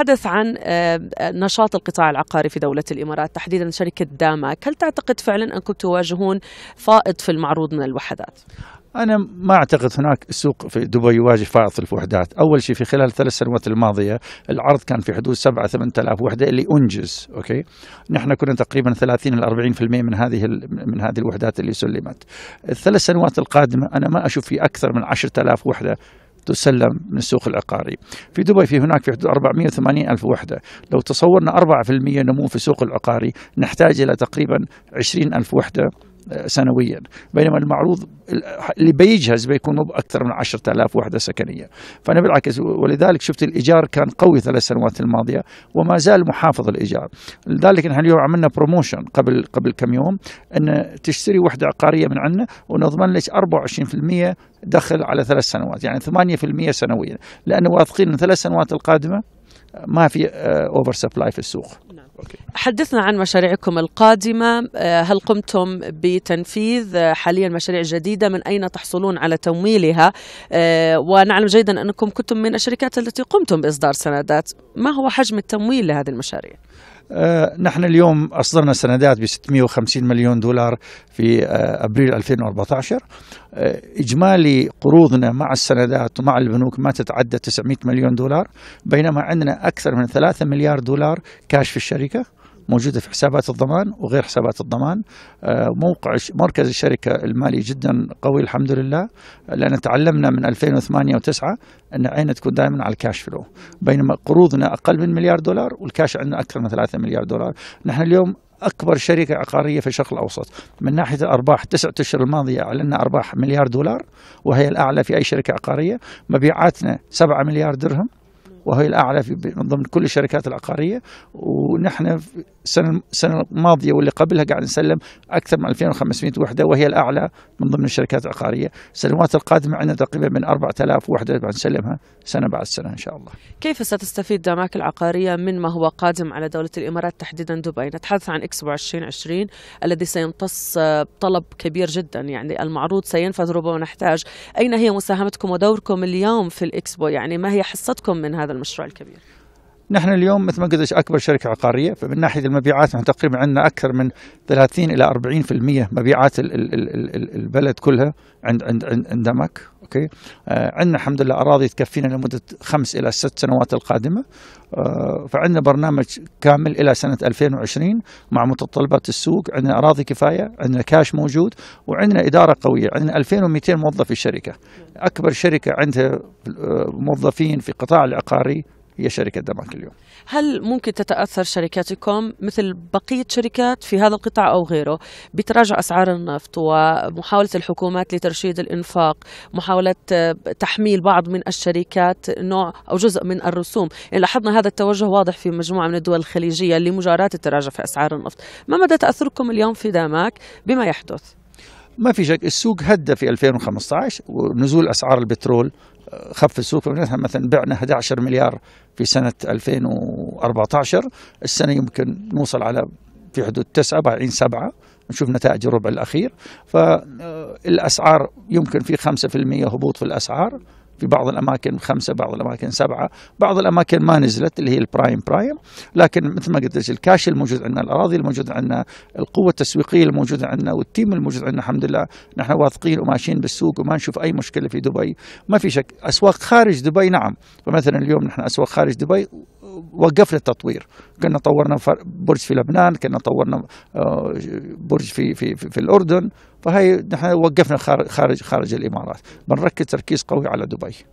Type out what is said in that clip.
نتحدث عن آه، نشاط القطاع العقاري في دولة الإمارات تحديدا شركة داماك هل تعتقد فعلا أنكم تواجهون فائض في المعروض من الوحدات؟ أنا ما أعتقد هناك سوق في دبي يواجه فائض في الوحدات أول شيء في خلال الثلاث سنوات الماضية العرض كان في حدود 7 8000 وحدة اللي أنجز أوكي نحن كنا تقريبا 30 إلى 40% من هذه من هذه الوحدات اللي سلمت الثلاث سنوات القادمة أنا ما أشوف في أكثر من 10000 وحدة تسلم من السوق العقاري في دبي في هناك في حدود 480 ألف وحدة لو تصورنا 4% نمو في السوق العقاري نحتاج إلى تقريبا 20 ألف وحدة سنويا بينما المعروض اللي بيجهز بيكون مو أكثر من 10000 وحدة سكنية فأنا بالعكس ولذلك شفت الإيجار كان قوي ثلاث سنوات الماضية وما زال محافظ الإيجار لذلك نحن اليوم عملنا بروموشن قبل قبل كم يوم أن تشتري وحدة عقارية من عندنا ونضمن لك 24% دخل على ثلاث سنوات يعني 8% سنويا لأنه واثقين أن ثلاث سنوات القادمة ما في أوفر آه، سبلاي في السوق حدثنا عن مشاريعكم القادمة آه، هل قمتم بتنفيذ آه، حاليا مشاريع جديدة من أين تحصلون على تمويلها آه، ونعلم جيدا أنكم كنتم من الشركات التي قمتم بإصدار سندات ما هو حجم التمويل لهذه المشاريع؟ آه، نحن اليوم أصدرنا سندات ب 650 مليون دولار في آه، أبريل 2014 آه، إجمالي قروضنا مع السندات ومع البنوك ما تتعدى 900 مليون دولار بينما عندنا أكثر من 3 مليار دولار كاش في الشركة موجوده في حسابات الضمان وغير حسابات الضمان آه، موقع مركز الشركه المالي جدا قوي الحمد لله لان تعلمنا من 2008 و9 ان عينه تكون دائما على الكاش فلو بينما قروضنا اقل من مليار دولار والكاش عندنا اكثر من 3 مليار دولار نحن اليوم اكبر شركه عقاريه في الشرق الاوسط من ناحيه الارباح تسعة اشهر الماضيه اعلنا ارباح مليار دولار وهي الاعلى في اي شركه عقاريه مبيعاتنا 7 مليار درهم وهي الأعلى في من ضمن كل الشركات العقارية ونحن السنة السنة الماضية واللي قبلها قاعد نسلم أكثر من 2500 وحدة وهي الأعلى من ضمن الشركات العقارية السنوات القادمة عندنا تقريبا من 4000 وحدة قاعد نسلمها سنة بعد سنة إن شاء الله كيف ستستفيد الأماكن العقارية من ما هو قادم على دولة الإمارات تحديدا دبي نتحدث عن إكسبو 2020 الذي سيمتص طلب كبير جدا يعني المعروض سينفذ ربما نحتاج أين هي مساهمتكم ودوركم اليوم في الإكسبو يعني ما هي حصتكم من هذا المشروع الكبير نحن اليوم مثل ما قلت اكبر شركه عقاريه فمن ناحيه المبيعات نحن تقريبا عندنا اكثر من 30 الى 40% مبيعات البلد كلها عند عند عند دمك اوكي آه، عندنا الحمد لله اراضي تكفينا لمده خمس الى ست سنوات القادمه آه، فعندنا برنامج كامل الى سنه 2020 مع متطلبات السوق عندنا اراضي كفايه عندنا كاش موجود وعندنا اداره قويه عندنا 2200 موظف في الشركه اكبر شركه عندها آه، موظفين في قطاع العقاري هي شركة دمك اليوم هل ممكن تتأثر شركاتكم مثل بقية شركات في هذا القطاع أو غيره بتراجع أسعار النفط ومحاولة الحكومات لترشيد الإنفاق محاولة آه، تحميل بعض من الشركات نوع أو جزء من الرسوم يعني لاحظنا هذا التوجه واضح في مجموعة من الدول الخليجية لمجاراة التراجع في أسعار النفط ما مدى تأثركم اليوم في داماك بما يحدث ما في شك السوق هدى في 2015 ونزول اسعار البترول آه، خف السوق مثلا بعنا 11 مليار في سنه 2014 السنه يمكن نوصل على في حدود 9 بعدين 7 نشوف نتائج الربع الاخير فالاسعار آه، يمكن في 5% هبوط في الاسعار في بعض الأماكن خمسة بعض الأماكن سبعة بعض الأماكن ما نزلت اللي هي البرايم برايم لكن مثل ما قلت لك الكاش الموجود عندنا الأراضي الموجود عندنا القوة التسويقية الموجودة عندنا والتيم الموجود عندنا الحمد لله نحن واثقين وماشيين بالسوق وما نشوف أي مشكلة في دبي ما في شك أسواق خارج دبي نعم فمثلا اليوم نحن أسواق خارج دبي وقفنا التطوير كنا طورنا برج في لبنان كنا طورنا آه، برج في في في, في الاردن فهي نحن وقفنا خارج خارج خارج الامارات بنركز تركيز قوي على دبي